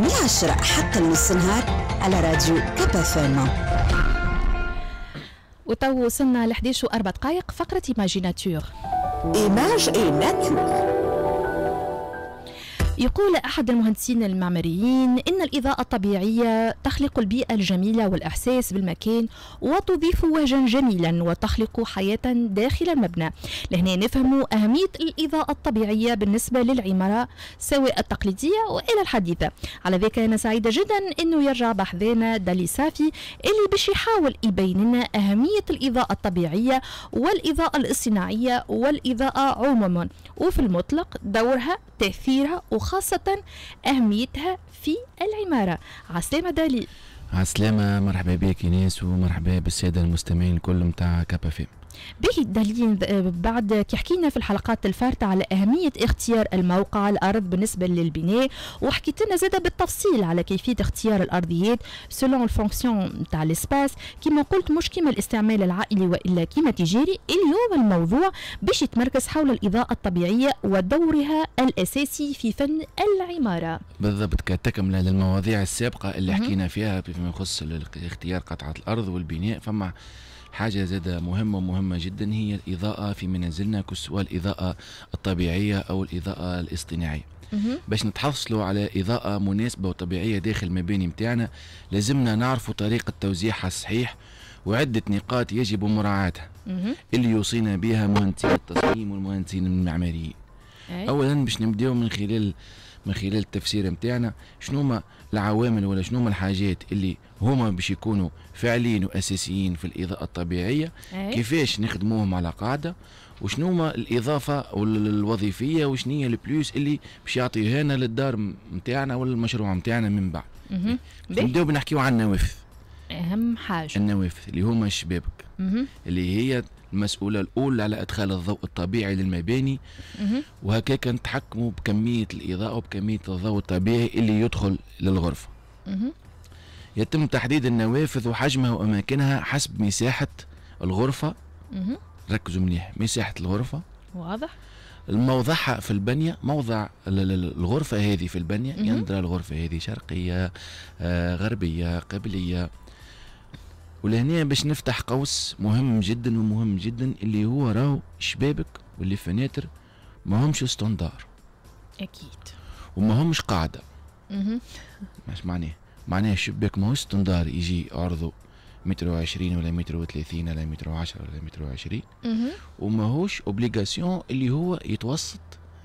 من العشرة حتى نص النهار على راديو كابا وتو وصلنا ل 11 و4 دقائق فقرة إيماجيناتور إيماج إي ناتور يقول أحد المهندسين المعماريين إن الإضاءة الطبيعية تخلق البيئة الجميلة والإحساس بالمكان وتضيف وجها جميلا وتخلق حياة داخل المبنى لهنا نفهم أهمية الإضاءة الطبيعية بالنسبة للعمارة سواء التقليدية وإلى الحديثة على ذلك أنا سعيدة جدا أنه يرجع بحذانا دالي صافي اللي باش يحاول يبين لنا أهمية الإضاءة الطبيعية والإضاءة الاصطناعية والإضاءة عموما وفي المطلق دورها تأثيرها وخ وخاصة أهميتها في العمارة عسلامة دالي عسلامة مرحبا بك ناس ومرحبا بالسادة المستمعين الكل متاع كابا فيم باهي الدليل آه، بعد كي حكينا في الحلقات الفارتة على أهمية اختيار الموقع الأرض بالنسبة للبناء وحكيت لنا زادة بالتفصيل على كيفية اختيار الأرضيات سولون الفونكسيون تاع الاسباس كما قلت مش كما الاستعمال العائلي وإلا كما تجاري اليوم الموضوع باش يتمركز حول الإضاءة الطبيعية ودورها الأساسي في فن العمارة بالضبط كتكملة للمواضيع السابقة اللي حكينا فيها فيما يخص اختيار قطعة الأرض والبناء فما حاجة زادة مهمة ومهمة جدا هي الإضاءة في منازلنا سواء الإضاءة الطبيعية أو الإضاءة الاصطناعية باش نتحصلوا على إضاءة مناسبة وطبيعية داخل المباني متاعنا لازمنا نعرفوا طريقة توزيعها الصحيح وعدة نقاط يجب مراعاتها اللي يوصينا بها مهندسين التصميم والمهندسين المعماريين أولا باش نبداو من خلال من خلال التفسير نتاعنا شنو ما العوامل ولا شنو ما الحاجات اللي هما باش يكونوا فاعلين واساسيين في الاضاءه الطبيعيه أي. كيفاش نخدموهم على قاعده وشنو ما الاضافه الوظيفيه وشنو هي البلوس اللي باش يعطيها هنا للدار نتاعنا ولا المشروع نتاعنا من بعد إيه. نبداو بنحكيو عن النوافذ اهم حاجه النوافذ اللي هما شبابك اللي هي المسؤولة الأولى على إدخال الضوء الطبيعي للمباني وهكاك نتحكموا بكمية الإضاءة وبكمية الضوء الطبيعي اللي يدخل للغرفة يتم تحديد النوافذ وحجمها وأماكنها حسب مساحة الغرفة ركزوا مليح مساحة الغرفة واضح الموضعها في البنية موضع الغرفة هذه في البنية يندرى الغرفة هذه شرقية آه، غربية قبلية ولهنا باش نفتح قوس مهم جدا ومهم جدا اللي هو راهو شبابك واللي فناتر ما همش ستوندار اكيد وما همش قاعده مش معناه معناه الشباك ماهوش ستوندار يجي عرضه متر وعشرين ولا متر وثلاثين ولا متر وعشرة ولا متر وعشرين وماهوش اوبليغاسيون اللي هو يتوسط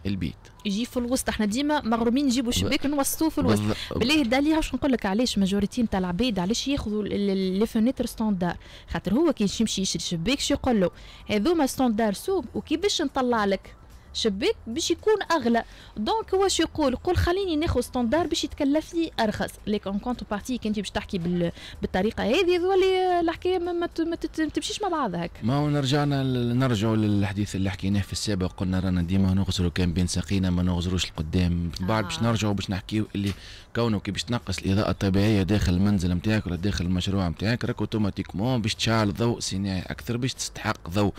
البيت يجي في الوسط احنا ديما مغرومين نجيبوا الشباك نوسطوه في الوسط بالله دالي واش نقول لك علاش ماجوريتي نتاع العباد علاش ياخذوا لي فونيتر ستاندار خاطر هو كي يمشي يشري شباك شو يقول له هذوما ستاندار سوق وكي باش نطلع لك شبيك باش يكون اغلى دونك واش يقول قول خليني ناخذ ستاندار باش يتكلف لي ارخص لكن كونت بارتي كنت باش تحكي بال... بالطريقه هذه تولي الحكايه ما, تمشيش مع بعضها هكا ما هو نرجعنا ل... نرجعوا للحديث اللي حكيناه في السابق قلنا رانا ديما نغزروا كان بين ساقينا ما نغزروش القدام بعد آه. باش نرجعوا باش نحكيوا اللي كي باش تنقص الاضاءه الطبيعيه داخل المنزل نتاعك ولا داخل المشروع نتاعك راك اوتوماتيكمون باش تشعل ضوء صناعي اكثر باش تستحق ضوء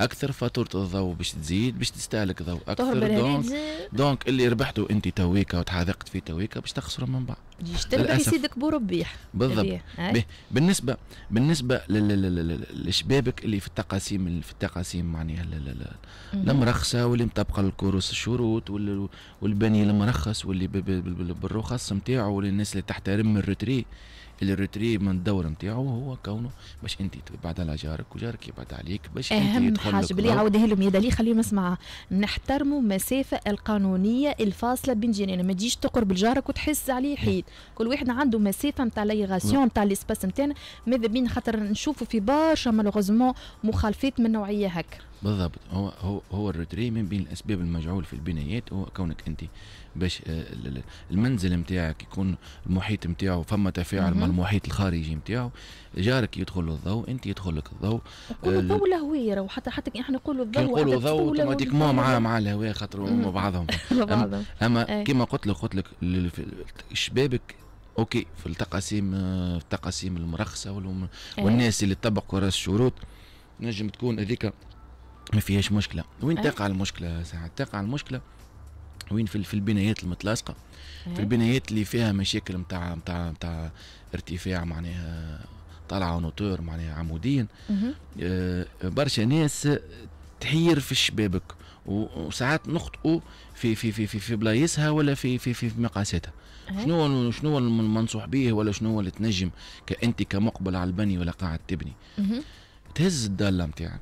اكثر فاتوره الضوء باش تزيد باش تستهلك ضوء اكثر دونك دونك اللي ربحته انت تويكا وتحاذقت فيه تويكا باش تخسره من بعد جيش يسيدك بو بربيح بالضبط بالنسبه بالنسبه لشبابك اللي في التقاسيم في التقاسيم معناها المرخصه واللي مطبقه الكروس الشروط والبني المرخص واللي بالرخص نتاعو والناس اللي تحترم الرتري الريتري من الدور نتاعو هو كونه باش انت تبعد على جارك وجارك يبعد عليك باش انت اهم حاجه بلي عاودها لهم يدلي خليهم يسمع نحترموا المسافه القانونيه الفاصله بين جيراننا ما تجيش تقرب لجارك وتحس عليه حيط كل واحد عنده مسافه نتاع ليغاسيون نتاع ليسباس نتاعنا ماذا بين خاطر نشوفوا في برشا مالوغوزمون مخالفات من نوعيه هكا بالضبط هو هو هو الروتري من بين الاسباب المجعول في البنايات هو كونك انت باش آه، المنزل نتاعك يكون المحيط نتاعو فما تفاعل مع المحيط الخارجي نتاعو جارك يدخل الضوء انت يدخل لك الضوء آه، الضوء له حتى حتى احنا نقولوا الضوء نقولوا الضوء اوتوماتيكمون مع مع الهواء خاطر هما بعضهم اما, أما إيه. كما قلت لك قلت لك شبابك اوكي في التقاسيم آه، التقاسيم المرخصه إيه. والناس اللي طبقوا راس الشروط نجم تكون هذيك ما فيهاش مشكله وين تقع المشكله ساعه تقع المشكله وين في, في البنايات المتلاصقه في البنايات اللي فيها مشاكل نتاع نتاع نتاع ارتفاع معناها طالعه ونوتور معناها عموديا آه، برشا ناس تحير في الشبابك وساعات نخطئوا في في في في, في بلايصها ولا في في في, في مقاساتها شنو شنو المنصوح به ولا شنو اللي تنجم كانت كمقبل على البني ولا قاعد تبني تهز الداله نتاعك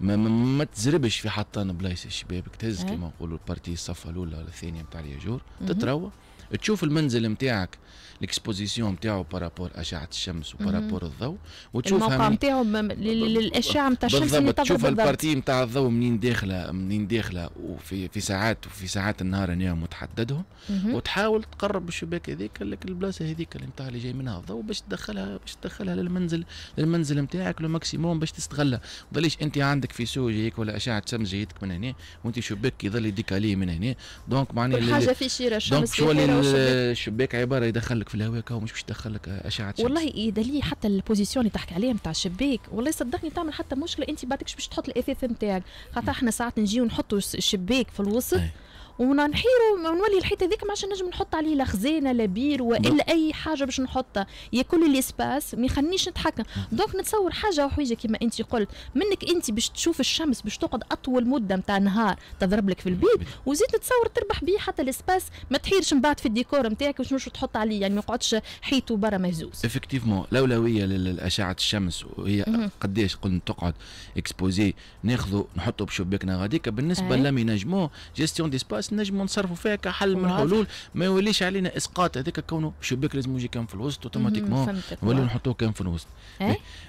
ما, ما تزربش في حطان بلايص الشباب تهز إيه؟ كما نقولوا البارتي الصفه الاولى ولا الثانيه نتاع الياجور تتروى تشوف المنزل نتاعك الاكسبوزيسيون نتاعو بارابور اشعه الشمس وبارابور الضوء وتشوف الموقع نتاعو للاشعه نتاع الشمس اللي تشوف البارتي نتاع الضوء منين داخله منين داخله وفي في ساعات وفي ساعات النهار انا وتحددهم وتحاول تقرب الشباك هذيك لك البلاصه هذيك اللي نتاع اللي جاي منها الضوء باش تدخلها باش تدخلها للمنزل للمنزل نتاعك لو ماكسيموم باش تستغلها ما تظليش انت عندك في سو جايك ولا اشعه شمس جايتك من هنا وانت شباك يظل يديك عليه من هنا دونك معناها حاجه في شيره الشمس دونك شو الشباك عباره يدخلك في الهواء كهو مش باش يدخلك اشعه شمس والله يدلي حتى البوزيسيون اللي تحكي عليها نتاع الشباك والله صدقني تعمل حتى مشكله انت بعدك باش تحط الاثاث نتاعك خاطر احنا ساعات نجي ونحطوا الشباك في الوسط أي. ونحيرو ونولي الحيطه هذيك ما عادش نجم نحط عليه لا خزانه لا بير والا اي حاجه باش نحطها يا كل الاسباس ما يخلينيش نتحكم دونك نتصور حاجه وحويجه كما انت قلت منك انت باش تشوف الشمس باش تقعد اطول مده نتاع نهار تضرب لك في البيت وزيد تصور تربح به حتى الاسباس ما تحيرش من بعد في الديكور نتاعك باش مش تحط عليه يعني ما يقعدش حيط برا مهزوز افكتيفمون الاولويه لاشعه الشمس وهي قداش قلنا تقعد اكسبوزي ناخذه نحطه بشباكنا غاديك بالنسبه لما ينجمو جيستيون ديسباس راس نجموا نصرفوا فيها كحل من الحلول ما يوليش علينا اسقاط هذاك كونه شباك لازم يجي كان في الوسط اوتوماتيكمون نوليو نحطوه كان في الوسط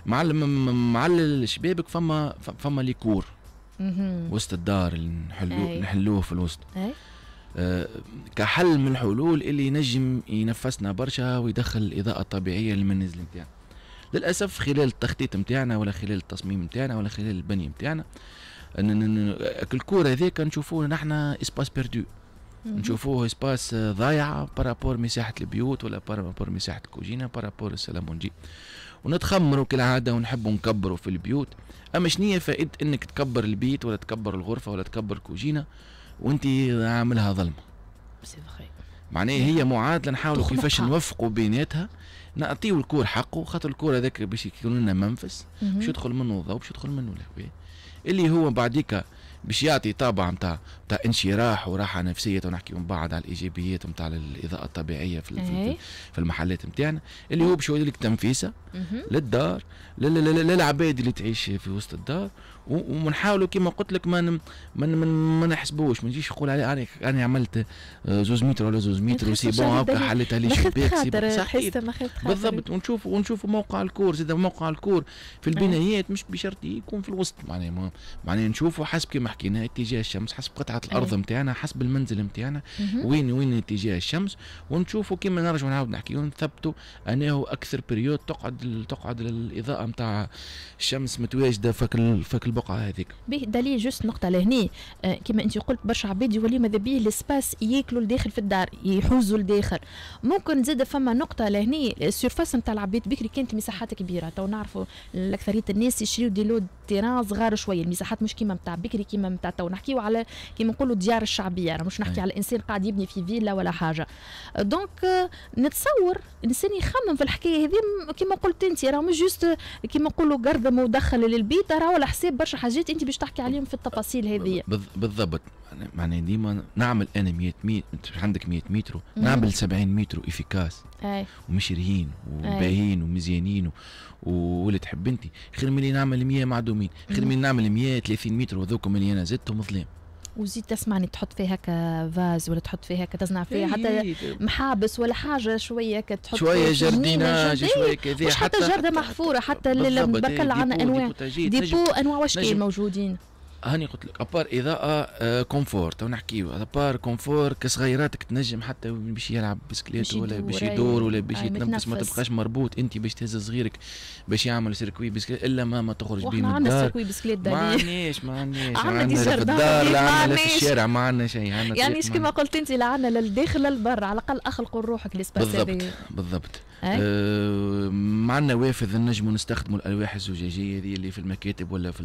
مع إيه؟ مع الشبابك فما فما ليكور وسط الدار اللي نحلوه إيه. نحلوه في الوسط إيه؟ أه كحل من الحلول اللي ينجم ينفسنا برشا ويدخل الاضاءه الطبيعيه للمنزل نتاعنا للاسف خلال التخطيط نتاعنا ولا خلال التصميم نتاعنا ولا خلال البني نتاعنا الكور هذاك نشوفوه نحن اسباس بيردو نشوفوه اسباس ضايع بارابور مساحه البيوت ولا بارابور مساحه الكوجينه بارابور السلامونجي ونتخمروا كالعاده ونحبوا نكبروا في البيوت اما شنية فائده انك تكبر البيت ولا تكبر الغرفه ولا تكبر الكوجينه وانت عاملها ظلمه معناها هي معادله نحاولوا كيفاش نوفقوا بيناتها نعطيو الكور حقه خاطر الكور هذاك باش يكون لنا منفس باش يدخل منه الضوء باش يدخل منه الهواء اللي هو بعديك باش يعطي طابع نتاع نتاع انشراح وراحه نفسيه ونحكي من بعد على الايجابيات نتاع الاضاءه الطبيعيه في إيه. في المحلات نتاعنا اللي هو إيه. باش يولي لك تنفيسه للدار للعباد اللي تعيش في وسط الدار ونحاولوا كيما قلت لك ما من ما ما نحسبوش ما نجيش نقول عليه انا انا عملت آه، زوز متر ولا زوز متر وسي بون هكا حليتها لي شباك سي بون بالضبط ونشوف ونشوف موقع الكور زاد موقع الكور في أه. البنايات مش بشرط يكون في الوسط معناها معناها نشوفوا حسب كيما حكينا اتجاه الشمس حسب قطعه الارض نتاعنا حسب المنزل نتاعنا وين وين اتجاه الشمس ونشوفوا كيما نرجعوا نعاود نحكي نثبتوا انه اكثر بريود تقعد تقعد الاضاءه نتاع الشمس متواجده فك فك البقعه هذيك به دليل جوست نقطه لهنا آه، كما انت قلت برشا عباد يوليو ماذا بيه الاسباس ياكلوا لداخل في الدار يحوزوا لداخل ممكن زاد فما نقطه لهنا السيرفاس نتاع العباد بكري كانت مساحات كبيره تو نعرفوا الاكثريه الناس يشريوا دي لود تيران صغار شويه المساحات مش كيما نتاع بكري كيما نتاع تو نحكيو على كيما نقولوا الديار الشعبيه انا مش نحكي على انسان قاعد يبني في فيلا ولا حاجه دونك نتصور الانسان يخمم في الحكايه هذه كيما قلت انت راه مش جوست كيما نقولوا قرضه مدخل للبيت راه على حساب برشا حاجات انت باش تحكي عليهم في التفاصيل هذه بالضبط معناها ديما نعمل انا 100 متر عندك 100 متر نعمل 70 متر افيكاس ومشريين وباهين ومزيانين واللي تحب انت خير من اللي نعمل 100 معدومين خير من نعمل 100 30 متر وذوك انا زدتهم ظلام وزيد تسمعني تحط فيها هكا فاز ولا تحط فيها هكا تصنع فيها حتى إيه. محابس ولا حاجه شويه هكا تحط شويه جردينه شويه كذا حتى, حتى جرده محفوره حتى, اللي بكل عندنا انواع ديبو انواع كاين موجودين هاني قلت لك ابار اضاءه آه، آه، كونفور تو نحكيو ابار كونفور كصغيراتك تنجم حتى باش يلعب بسكليت ولا باش يدور ولا باش أيوة. آه، يتنفس ما تبقاش مربوط انت باش تهز صغيرك باش يعمل سيركوي بسكليت الا ما ما تخرج بيه من الدار سيركوي بسكليت ما عندناش ما عندناش عندنا في الدار لا عندنا في الشارع ما عندنا شيء يعني كما قلت انت لا عندنا للداخل لا للبر على الاقل اخلقوا روحك لسباس بالضبط بالضبط ما عندنا وافذ نجموا نستخدموا الالواح الزجاجيه اللي في المكاتب ولا في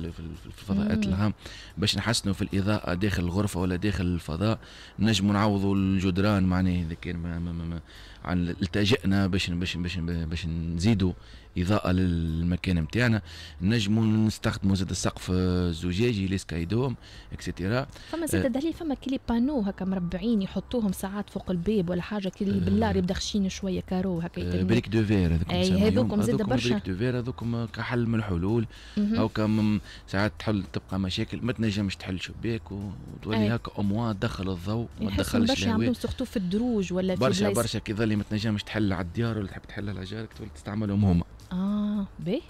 الفضاءات العام باش نحسنوا في الاضاءه داخل الغرفه ولا داخل الفضاء نجموا نعوضوا الجدران معناه اذا كان ما ما ما عن التجأنا باش باش باش باش نزيدوا اضاءه للمكان نتاعنا نجموا نستخدموا زاد السقف الزجاجي آه، لي دوم اكسيتيرا فما آه، زاد دليل فما كلي بانو هكا مربعين يحطوهم ساعات فوق الباب ولا حاجه كلي آه بالنار يبدا خشين شويه كارو هكا آه، بريك دو فير هذوكم هذوكم زاد برشا بريك دو فير هذوكم كحل من الحلول او كم ساعات تحل تبقى مشاكل ما تنجمش تحل شباك وتولي هكا اموا تدخل الضوء ما تدخلش برشا عندهم سورتو في الدروج ولا في برشا برشا كي اللي ما تنجمش تحلها على الديار ولا تحب تحلها جارك تولي تستعملهم هما اه بيه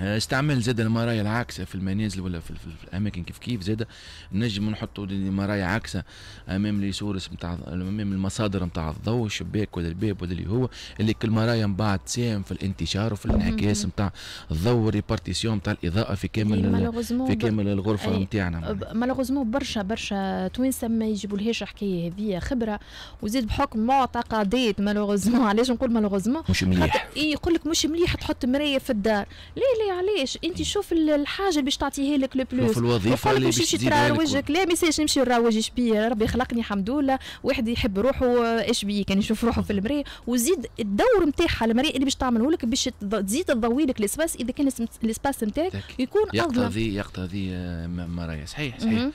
آه، استعمل زاد المرايا العاكسه في المنازل ولا في, في الاماكن كيف كيف زاد نجم نحطوا مرايا عاكسه امام لي سورس نتاع امام المصادر نتاع الضوء الشباك ولا الباب ولا اللي هو اللي كل مرايا من بعد تساهم في الانتشار وفي الانعكاس نتاع الضوء ريبارتيسيون نتاع الاضاءه في كامل في كامل الغرفه نتاعنا مالوغوزمون برشا برشا توانسه ما يجيبولهاش الحكايه هذه خبره وزيد بحكم معتقدات مالوغوزمون علاش نقول مالوغوزمون مش مليح اي يقول لك مش مليح تحط مرايه في الدار ليه لي علاش انت شوف الحاجه باش تعطيها لك لو بلوس شوف الوظيفه اللي باش وجهك لا ما يسالش نمشي نراوج اش بيا ربي خلقني الحمد لله واحد يحب روحه اش بيا كان يشوف روحه في المرايه وزيد الدور نتاعها المرايه اللي باش تعمله لك باش تزيد تضوي لك الاسباس اذا كان الاسباس نتاعك يكون اظلم يقتضي يقتضي آه، مرايه صحيح صحيح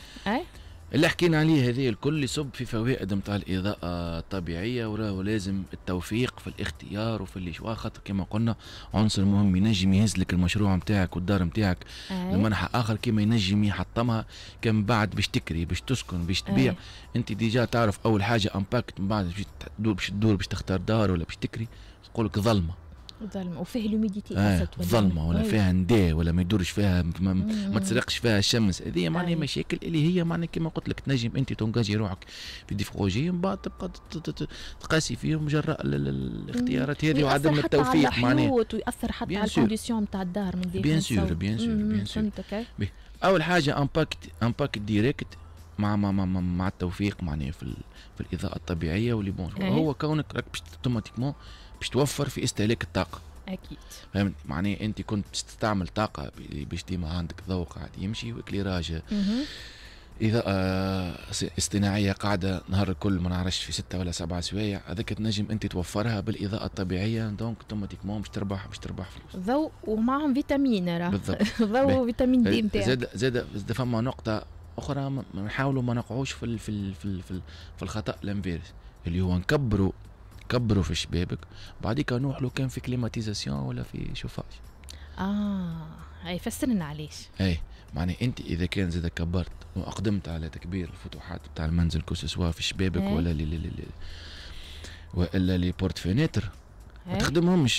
اللي حكينا عليه هذا الكل يصب في فوائد نتاع الإضاءة الطبيعية وراه لازم التوفيق في الاختيار وفي اللي شوا خاطر كما قلنا عنصر مهم ينجم يهز لك المشروع نتاعك والدار نتاعك لمنحى آخر كما ينجم يحطمها كم بعد باش تكري باش تسكن باش تبيع أنت ديجا تعرف أول حاجة امباكت من بعد باش تدور باش تختار دار ولا باش تكري تقول لك ظلمة ظلمه وفيه الهيوميديتي آه ظلمه ولا أيه. فيها نداء ولا ما يدورش فيها ما, ما تسرقش فيها الشمس هذه معناها طيب. مشاكل اللي هي معناها كما قلت لك تنجم انت تنجاجي روحك في دي بروجي من بعد تبقى تقاسي فيهم جراء الاختيارات هذه وعدم التوفيق معناها ويأثر حتى على الكونديسيون نتاع الدار من بيان سور بيان سور بيان سور اول حاجه امباكت امباكت ديريكت مع مع مع, مع التوفيق معناها في, في الاضاءه الطبيعيه واللي بون إيه. هو كونك راك باش اوتوماتيكمون باش توفر في استهلاك الطاقه اكيد فهمت معناها انت كنت باش تستعمل طاقه باش ديما عندك ضوء قاعد يمشي واكليراج إذا آه، اصطناعية قاعدة نهار الكل ما نعرفش في ستة ولا سبعة سوايع هذاك تنجم أنت توفرها بالإضاءة الطبيعية دونك اوتوماتيكمون باش تربح باش تربح فلوس ضوء ومعهم فيتامين راه بالضبط ضوء وفيتامين دي نتاعك زاد زاد زاد فما نقطة أخرى نحاولوا ما نقعوش في في في في, في الخطأ الانفيرس اللي هو نكبروا كبروا في شبابك بعديك نوح لو كان في كليماتيزاسيون ولا في شوفاج اه اي فسر لنا علاش اي معني انت اذا كان زاد كبرت واقدمت على تكبير الفتوحات بتاع المنزل كوسوا في شبابك إيه. ولا لي لي لي والا لي بورت فينيتر ما تخدمهمش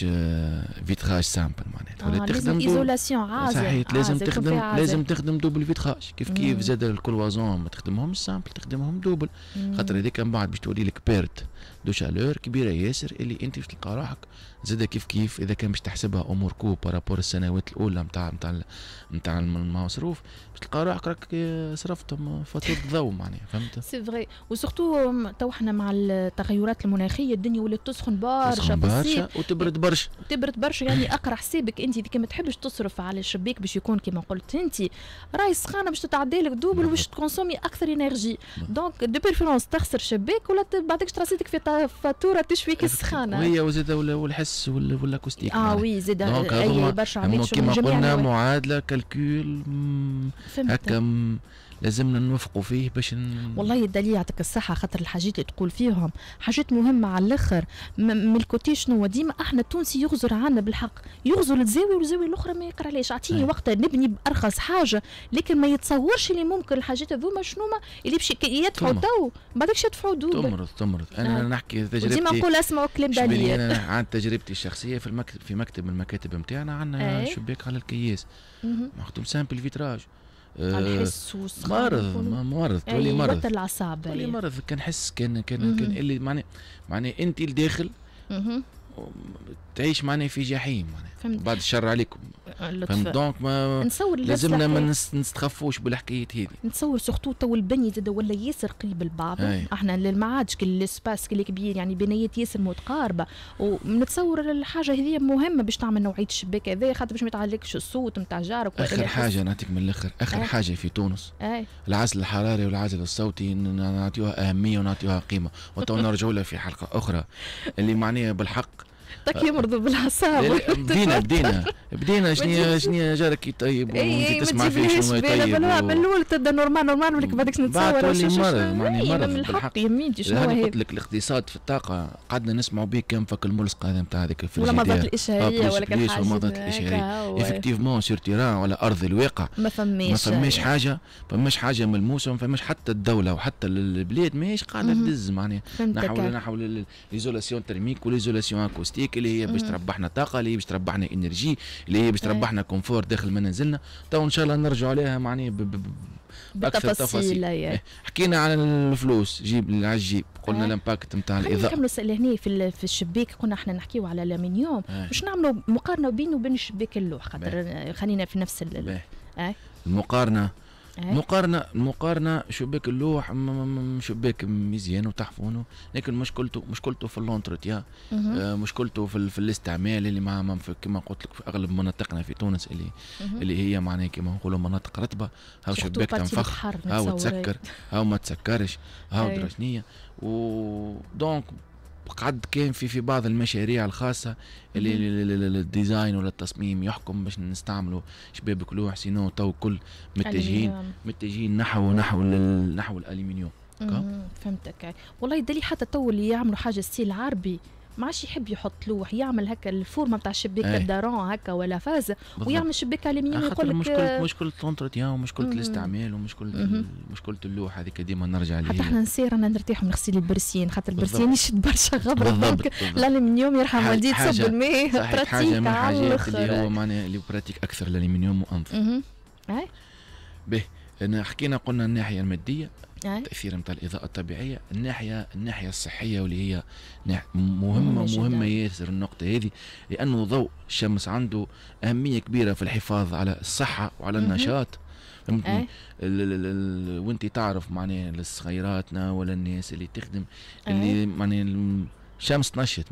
فيتراج سامبل معناتها ولا تخدم ايزولاسيون عازل صحيح لازم تخدم لازم تخدم دوبل فيتراج كيف كيف زاد الكلوازون ما تخدمهمش سامبل تخدمهم دوبل خاطر هذيك من بعد باش تولي لك بيرت دو شالور كبيره ياسر اللي انت باش تلقى روحك زاد كيف كيف اذا كان باش تحسبها امور كو بارابور السنوات الاولى نتاع نتاع نتاع المصروف باش تلقى روحك راك صرفتهم فاتوره ضوء معناها فهمت سي فغي وسورتو تو احنا مع التغيرات المناخيه الدنيا ولات تسخن برشا برشا وتبرد برشا تبرد برشا يعني اقرا حسابك انت اذا ما تحبش تصرف على الشباك باش يكون كما قلت انت راهي السخانه باش تتعدى لك دوبل باش تكونسومي اكثر انرجي دونك دو بريفيرونس تخسر شباك ولا بعدك راسيتك في فاتوره تشفيك السخانه هي وزاد والحس الباس والاكوستيك اه وي زيد اي برشا عباد كيما قلنا معادله كالكول هكا لازمنا نوفقوا فيه باش ن... والله الدليل يعطيك الصحه خاطر الحاجات اللي تقول فيهم حاجات مهمه على الاخر من الكوتي شنو ديما احنا التونسي يغزر عنا بالحق يغزر الزاويه والزاويه الاخرى ما ليش اعطيني وقتها نبني بارخص حاجه لكن ما يتصورش اللي ممكن الحاجات هذوما شنو اللي باش يدفعوا ما بعدكش يدفعوا الضوء تمرض تمرض انا آه. نحكي تجربتي ديما نقول اسمعوا كلام دليل انا عن تجربتي الشخصيه في المكتب في مكتب من المكاتب نتاعنا عندنا شباك على الكياس مخدوم سامبل فيتراج الحس والصخب آه، مرض مرض تولي مرض يوتر الاعصاب تولي مرض كنحس كان كان كان اللي معناه معناه انت لداخل تعيش معناها في جحيم معناها بعد الشر عليكم فهمت دونك ما نصور لازمنا ما نستخفوش بالحكايات هذه نتصور سورتو تو البني زاد ولا ياسر قريب لبعض احنا ما عادش السباس كلي كبير يعني بنايات ياسر متقاربه ونتصور الحاجه هذه مهمه باش تعمل نوعيه الشباك هذا خاطر باش ما يتعلقش الصوت نتاع جارك اخر حاجه نعطيك من الاخر اخر أي. حاجه في تونس أي. العزل الحراري والعزل الصوتي نعطيوها اهميه ونعطيوها قيمه وتو نرجعوا لها في حلقه اخرى اللي معناها بالحق تك يمرضوا بالاعصاب بدينا بدينا بدينا شنو شنو جارك يطيب وانت تسمع في شنو يطيب من الاول تبدا نورمال نورمال ولك بعدك نتصور شنو مرض معني مرض بالحق يمينتي شنو هذا قلت لك الاقتصاد في الطاقه قعدنا نسمعوا به كان فك الملصق هذا نتاع هذيك في والمضات الاشهاريه ولا كان حاجه والمضات الاشهاريه افكتيفمون سور تيران ولا ارض الواقع ما فماش ما فماش حاجه فماش حاجه ملموسه ما فماش حتى الدوله وحتى البلاد ماهيش قاعده تدز معناها نحو نحو ليزولاسيون ترميك وليزولاسيون اكوستيك لوجيستيك اللي هي باش تربحنا طاقه اللي هي باش تربحنا انرجي اللي هي باش إيه. تربحنا كونفور داخل منازلنا تو ان شاء الله نرجعوا عليها ب باكثر تفاصيل أيوة. إيه. حكينا على الفلوس جيب على الجيب قلنا آه. الامباكت نتاع الاضاءه نكملوا هنا في, في الشباك كنا احنا نحكيو على الالمنيوم آه. باش نعملوا مقارنه بينه وبين الشباك اللوح خاطر خلينا في نفس ال آه. المقارنه إيه؟ مقارنه مقارنه شباك اللوح شباك مزيان وتحفونه لكن مشكلته مشكلته في اللونتروتيا مشكلته آه، في, في الاستعمال اللي مع كما قلت لك في اغلب مناطقنا في تونس اللي مه. اللي هي معناها كما نقولوا مناطق رطبه هاو شباك تنفخ هاو تسكر هاو ما تسكرش هاو درجنيه و دونك قد كان في في بعض المشاريع الخاصة اللي الديزاين ولا التصميم يحكم باش نستعملوا شباب كلوح سينو تو كل متجهين متجهين نحو نحو نحو الالمنيوم فهمتك والله يدلي حتى تو اللي يعملوا حاجة ستيل عربي ما عادش يحب يحط لوح يعمل هكا الفورمه نتاع الشباك الدارون إيه. هكا ولا فاز ويعمل شباك الومنيوم يقول لك مشكله آه، مشكله لونتروتيان ومشكله الاستعمال ومشكله مشكله اللوح هذيك ديما نرجع لها حتى احنا نسير انا نرتاح من غسيل البرسين خاطر البرسين يشد برشا غبره الالمنيوم يرحم والديك تصب الماء براتيك حاجه من الحاجات اللي هو معناها اللي براتيك اكثر الالمنيوم وانظف به حكينا قلنا الناحيه الماديه يعني؟ التاثير نتاع الاضاءه الطبيعيه الناحيه الناحيه الصحيه واللي هي مهمه مهمه ياسر النقطه هذه لانه ضوء الشمس عنده اهميه كبيره في الحفاظ على الصحه وعلى النشاط فهمتني وانت تعرف معناها للصغيراتنا ولا الناس اللي تخدم اللي معناها شمس تنشط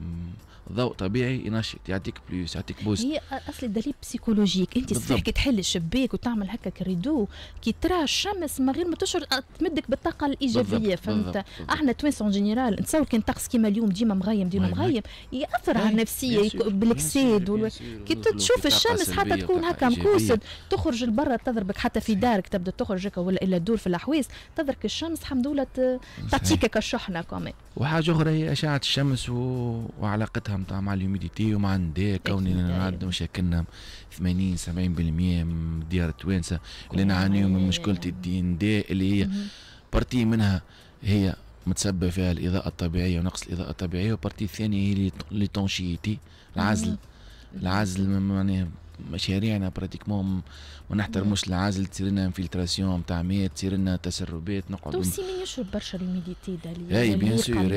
ضوء طبيعي ينشط يعطيك بلوس يعطيك بوست هي اصل الدليل بسيكولوجيك انت الصبح كي تحل الشباك وتعمل هكا كريدو كي ترى الشمس من غير ما تشعر أه، تمدك بالطاقه الايجابيه فهمت احنا توانس اون جينيرال نتصور كان طقس كيما اليوم ديما مغيم ديما مغيم ياثر على النفسيه بالاكساد كي تشوف الشمس حتى تكون هكا مكوسد تخرج لبرا تضربك حتى في دارك تبدا تخرج هكا ولا الا تدور في الاحواس تضربك الشمس الحمد لله تعطيك كشحنه الشحنه كمان وحاجه اخرى هي اشعه الشمس الشمس و... وعلاقتها متاع مع اليوميديتي ومع النداء كوني عندنا أيوة. مشاكلنا 80 70% من ديار التوانسه اللي نعانيو من مشكله أيوة. دي اللي هي بارتي منها هي متسبب فيها الاضاءه الطبيعيه ونقص الاضاءه الطبيعيه وبارتي الثانيه هي لي تونشيتي العزل العزل معناها مشاريعنا براتيكمون ما نحترموش العازل تصير لنا انفلتراسيون نتاع ماء تصير لنا تسربات نقعد تو من يشرب برشا ليميديتي داليا اي يعني بيان سور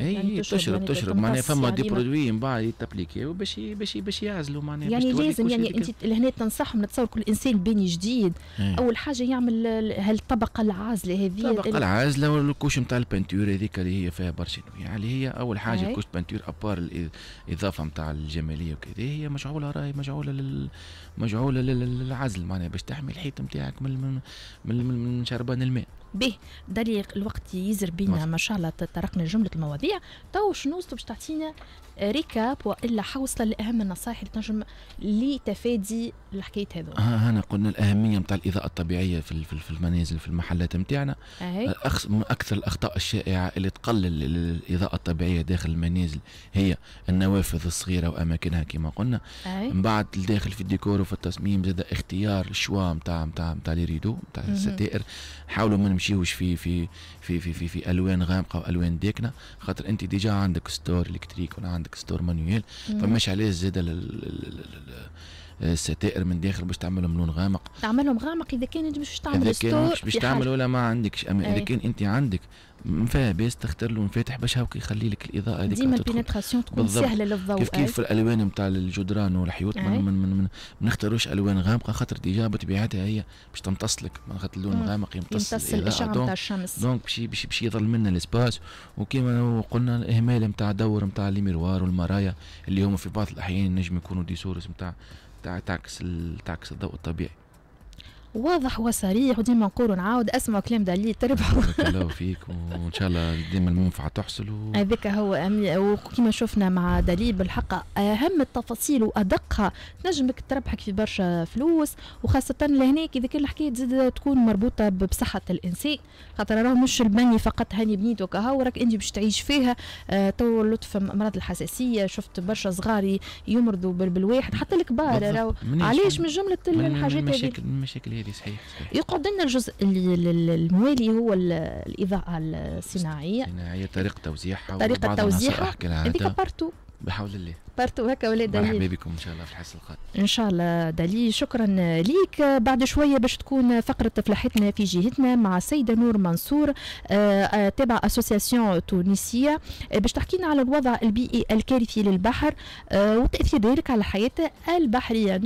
اي يعني تشرب تشرب يعني معناها فما دي برودوي من بعد يتابليكيو باش باش باش يعزلوا معناها يعني لازم يعني انت لهنا تنصحهم نتصور كل انسان بني جديد اول حاجه يعمل هالطبقه العازله هذه الطبقه العازله والكوش نتاع البانتور هذيك اللي هي فيها برشا يعني هي اول حاجه الكوش بانتور ابار الاضافه نتاع الجماليه وكذا هي مشعوله راهي مشعوله مشعوله للعازل تعزل معناها باش تحمي الحيط نتاعك من من من, من شربان الماء به ده الوقت يزر بينا ما شاء الله تطرقنا لجمله المواضيع تو شنو باش تعطينا ريكاب والا حوصله لاهم النصائح اللي تنجم لتفادي الحكايه هذو ها آه، هنا قلنا الاهميه نتاع الاضاءه الطبيعيه في في المنازل في المحلات نتاعنا آه، من اكثر الاخطاء الشائعه اللي تقلل الاضاءه الطبيعيه داخل المنازل هي النوافذ الصغيره واماكنها كما قلنا من بعد الداخل في الديكور وفي التصميم زاد اختيار الشوا نتاع نتاع نتاع لي ريدو نتاع الستائر حاولوا ما نمشيوش في في في في في, في الوان غامقه والوان داكنه خاطر انت ديجا عندك ستور الكتريك ولا عندك ستور مانيويل فماش علاش زاد آه، الستائر من داخل باش تعملهم لون غامق تعملهم غامق اذا كان انت باش تعمل ستور اذا كان باش تعمل ولا ما عندكش اما اذا كان انت عندك مفابس تختار له مفاتح باش هاكا يخلي لك الاضاءه هذيك ديما البينتراسيون تكون سهله للضوء كيف كيف إيه؟ الالوان نتاع الجدران والحيوط ما من من من نختاروش الوان غامقه خاطر ديجا بطبيعتها هي باش تمتص لك خاطر اللون الغامق إيه. يمتص, يمتص الاشعه نتاع الشمس دونك باش باش باش يظل منا الاسباس وكيما قلنا الاهمال نتاع دور نتاع الميروار والمرايا اللي هما في بعض الاحيان نجم يكونوا ديسورس نتاع تعكس تعكس الضوء الطبيعي واضح وصريح وديما نقولوا نعاود اسمعوا كلام دليل تربحوا بارك الله فيك وان شاء الله ديما المنفعه تحصل و... هذاك هو أمي وكما شفنا مع دليل بالحق اهم التفاصيل وادقها تنجمك تربحك في برشا فلوس وخاصه لهناك اذا كان الحكايه تزيد تكون مربوطه بصحه الانسان خاطر راه مش البني فقط هاني بنيت وكهو راك انت باش تعيش فيها آه، تو لطف امراض الحساسيه شفت برشا صغار يمرضوا بالواحد حتى الكبار علاش من جمله الحاجات هذه المشاكل الموالي صحيح صحيح يقعد لنا الجزء الموالي هو الاضاءه الصناعيه الصناعيه طريقه توزيعها طريقه توزيعها هذيك بارتو بحول الله بارتو هكا ولا دليل مرحبا بكم ان شاء الله في الحصه القادمه ان شاء الله دليل شكرا ليك بعد شويه باش تكون فقره فلاحتنا في جهتنا مع السيده نور منصور آه، آه، تابع اسوسياسيون تونسيه آه، باش تحكي لنا على الوضع البيئي الكارثي للبحر وتاثير ذلك على الحياه البحريه